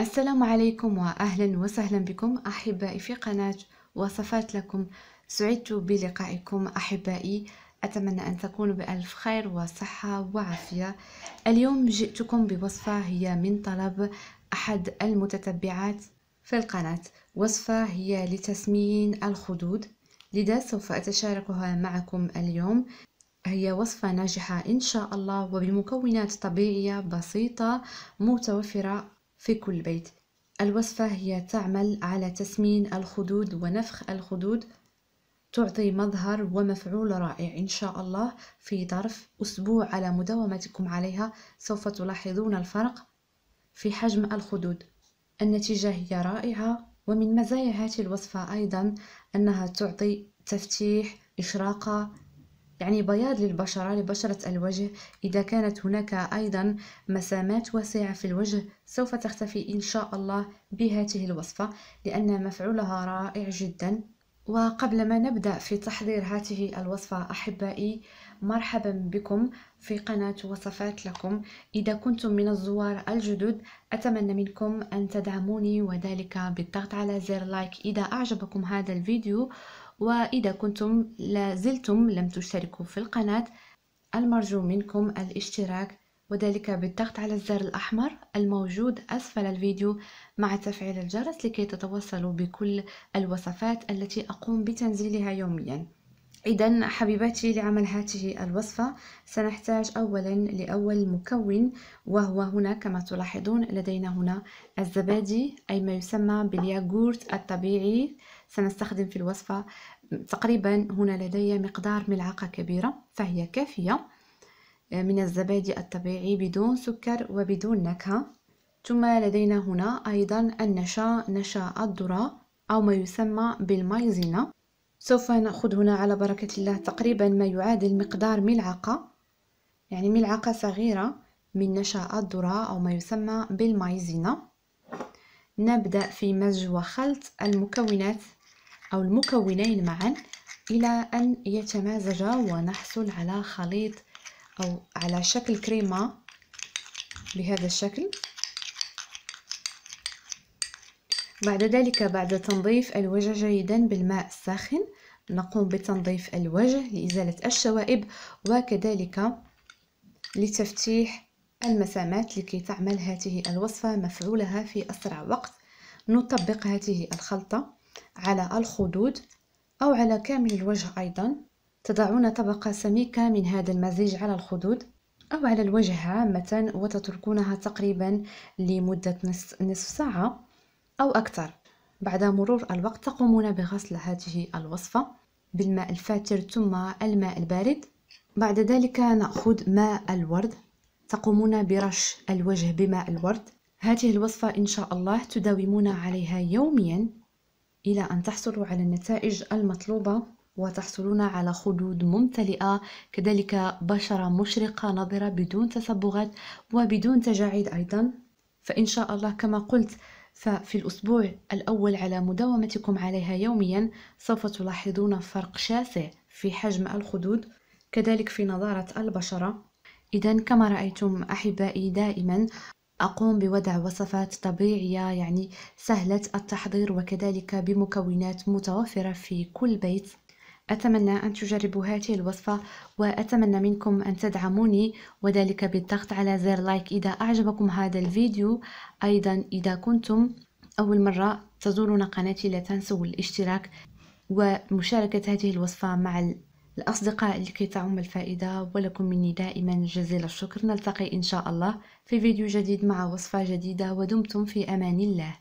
السلام عليكم وأهلا وسهلا بكم أحبائي في قناة وصفات لكم سعدت بلقائكم أحبائي أتمنى أن تكونوا بألف خير وصحة وعافية اليوم جئتكم بوصفة هي من طلب أحد المتتبعات في القناة وصفة هي لتسمين الخدود لذا سوف أتشاركها معكم اليوم هي وصفة ناجحة إن شاء الله وبمكونات طبيعية بسيطة متوفرة في كل بيت الوصفة هي تعمل على تسمين الخدود ونفخ الخدود تعطي مظهر ومفعول رائع إن شاء الله في ظرف أسبوع على مداومتكم عليها سوف تلاحظون الفرق في حجم الخدود النتيجة هي رائعة ومن مزايا هذه الوصفة أيضا أنها تعطي تفتيح إشراقة يعني بياض للبشرة لبشرة الوجه إذا كانت هناك أيضا مسامات واسعة في الوجه سوف تختفي إن شاء الله بهذه الوصفة لأن مفعولها رائع جدا وقبل ما نبدأ في تحضير هذه الوصفة أحبائي مرحبا بكم في قناة وصفات لكم إذا كنتم من الزوار الجدد أتمنى منكم أن تدعموني وذلك بالضغط على زر لايك إذا أعجبكم هذا الفيديو وإذا كنتم لازلتم لم تشتركوا في القناة المرجو منكم الاشتراك وذلك بالضغط على الزر الأحمر الموجود أسفل الفيديو مع تفعيل الجرس لكي تتوصلوا بكل الوصفات التي أقوم بتنزيلها يومياً إذا حبيباتي لعمل هذه الوصفة سنحتاج أولا لأول مكون وهو هنا كما تلاحظون لدينا هنا الزبادي أي ما يسمى بالياغورت الطبيعي سنستخدم في الوصفة تقريبا هنا لدي مقدار ملعقة كبيرة فهي كافية من الزبادي الطبيعي بدون سكر وبدون نكهة ثم لدينا هنا أيضا النشا نشا الذرة أو ما يسمى بالمايزينا سوف نأخذ هنا على بركة الله تقريبا ما يعادل مقدار ملعقة يعني ملعقة صغيرة من نشا الذرة أو ما يسمى بالمايزينا نبدأ في مزج وخلط المكونات أو المكونين معا إلى أن يتمازجا ونحصل على خليط أو على شكل كريمة بهذا الشكل بعد ذلك بعد تنظيف الوجه جيدا بالماء الساخن نقوم بتنظيف الوجه لإزالة الشوائب وكذلك لتفتيح المسامات لكي تعمل هذه الوصفة مفعولها في أسرع وقت نطبق هذه الخلطة على الخدود أو على كامل الوجه أيضا تضعون طبقة سميكة من هذا المزيج على الخدود أو على الوجه عامة وتتركونها تقريبا لمدة نصف ساعة أو أكثر بعد مرور الوقت تقومون بغسل هذه الوصفة بالماء الفاتر ثم الماء البارد بعد ذلك نأخذ ماء الورد تقومون برش الوجه بماء الورد هذه الوصفة إن شاء الله تداومون عليها يوميا إلى أن تحصلوا على النتائج المطلوبة وتحصلون على خدود ممتلئة كذلك بشرة مشرقة نضرة بدون تصبغات وبدون تجاعيد أيضا فإن شاء الله كما قلت ففي الأسبوع الأول على مداومتكم عليها يوميا سوف تلاحظون فرق شاسع في حجم الخدود كذلك في نضارة البشرة إذا كما رأيتم أحبائي دائما أقوم بوضع وصفات طبيعية يعني سهلة التحضير وكذلك بمكونات متوفرة في كل بيت أتمنى أن تجربوا هذه الوصفة وأتمنى منكم أن تدعموني وذلك بالضغط على زر لايك إذا أعجبكم هذا الفيديو أيضا إذا كنتم أول مرة تزورون قناتي لا تنسوا الاشتراك ومشاركة هذه الوصفة مع الأصدقاء لكي تعم الفائدة ولكم مني دائما جزيل الشكر نلتقي إن شاء الله في فيديو جديد مع وصفة جديدة ودمتم في أمان الله